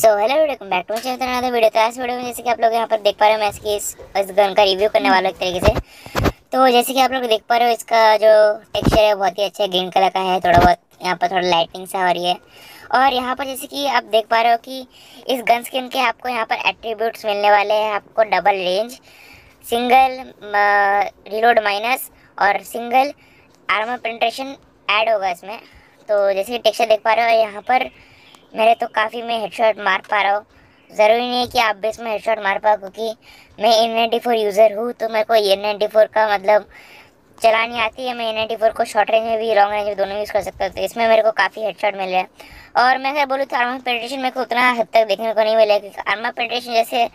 so hello welcome back to channel video तो आज video में जैसे कि आप लोग यहाँ पर देख पा रहे हो मैं इसकी इस, इस गन का रिव्यू करने वाला एक तरीके से तो जैसे कि आप लोग देख पा रहे हो इसका जो टेक्सचर है बहुत ही अच्छा ग्रीन कलर का है थोड़ा बहुत यहाँ पर थोड़ा लाइटिंग सा हो रही है और यहाँ पर जैसे कि आप देख पा रहे हो कि इस गन स्किन के आपको यहाँ पर एट्रीब्यूट्स मिलने वाले हैं आपको double range single reload minus और सिंगल आर्मर प्रिंटेशन ऐड होगा इसमें तो जैसे कि टेक्सचर देख पा रहे हो यहाँ पर मेरे तो काफ़ी मैं हेडशॉट मार पा रहा हूँ ज़रूरी नहीं है कि आप में हेड हेडशॉट मार पाओ क्योंकि मैं एन नाइन्टी फोर यूज़र हूँ तो मेरे को एन नाइन्टी फोर का मतलब चलानी आती है मैं एन नाइन्टी फोर को शॉर्ट रेंज में भी लॉन्ग रेंज में दोनों यूज़ कर सकता हूँ तो इसमें मेरे को काफ़ी हेडशॉट मिल रहा है और मैं अगर बोलूँ तो आर्मा पेडिटेशन मेरे को उतना हद तक देखने को नहीं मिला क्योंकि आर्मा पेडिटेशन जैसे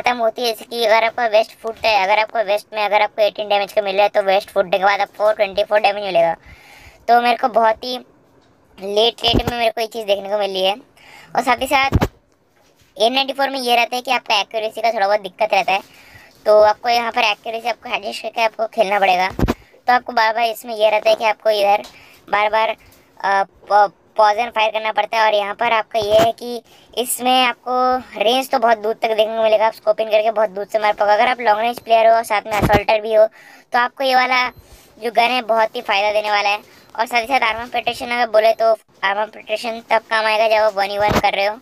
खत्म होती है जैसे कि अगर आपका वेस्ट फूट है अगर आपको वेस्ट में अगर आपको एटीन डैमेज का मिल रहा है तो वेस्ट फुट के बाद आपको ट्वेंटी फोर डैमेज मिलेगा तो मेरे को बहुत ही लेट रेट में मेरे को ये चीज़ देखने को मिली है और साथ ही साथ ए नाइन्टी फोर में ये रहता है कि आपका एक्यूरेसी का थोड़ा बहुत दिक्कत रहता है तो आपको यहाँ पर एक्यूरेसी आपको एडजस्ट करके आपको खेलना पड़ेगा तो आपको बार बार इसमें यह रहता है कि आपको इधर बार बार पॉजन फायर करना पड़ता है और यहाँ पर आपका ये है कि इसमें आपको रेंज तो बहुत दूर तक देखने को मिलेगा आप स्कोपिंग करके बहुत दूर से मार पाओगे अगर आप लॉन्ग रेंज प्लेयर हो और साथ में असोल्टर भी हो तो आपको ये वाला जो गन है बहुत ही फ़ायदा देने वाला है और साथ ही साथ आर्मा प्रोटेक्शन अगर बोले तो आर्मा प्रोटेक्शन तब काम आएगा जब वो वन ई वन कर रहे हो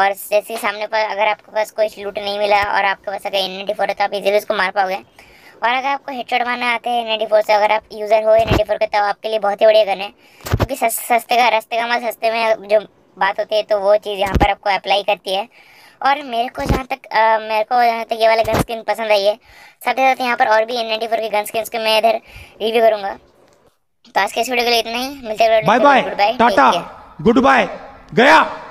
और जैसे सामने पर अगर आपके पास कोई लूट नहीं मिला और आपके पास अगर एन डी फोर है तो आप इजीली उसको मार पाओगे और अगर आपको हेडशॉट मारना आते हैं एन फोर से अगर आप यूज़र हो एन फोर के तो आपके लिए बहुत ही बढ़िया गन है क्योंकि सस्ते का रास्ते का माल सस्ते में जो बात होती है तो वो चीज़ यहाँ पर आपको अप्लाई करती है और मेरे को जहाँ तक आ, मेरे को जहाँ तक ये वाला गन स्किन पसंद आई है साथ ही साथ यहाँ पर और भी एन नाइन्टी फोर के गन स्किन मैं इधर रिव्यू करूँगा तो आज के इस वीडियो के लिए इतना ही मिलते बाय गुड बाय गया